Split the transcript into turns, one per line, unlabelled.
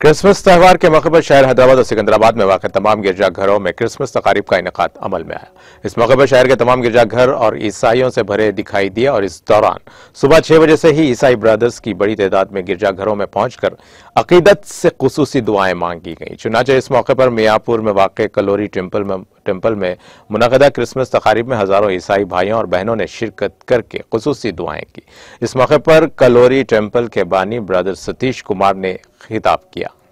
Christmas त्यौहार के मौके पर शहर हैदराबाद और सिकंदराबाद में वाकई तमाम गिरजाघरों में क्रिसमस तकारीब का इनका अमल में आया इस मौके पर शहर के तमाम गिरजाघर और ईसाइयों से भरे दिखाई दिए और इस दौरान सुबह छह बजे से ही ईसाई ब्रदर्स की बड़ी तादाद में गिरजाघरों में पहुंचकर अकीदत से खसूसी दुआएं मांगी गई चुनाचे इस मौके पर मियापुर में वाक़ कलोरी टेम्पल में टेम्पल में मुनदा क्रिसमस तकारीब में हज़ारों ईसाई भाइयों और बहनों ने शिरकत करके खसूसी दुआएं की इस मौके पर कलोरी टेम्पल के बानी ब्रदर सतीश कुमार ने खिताब किया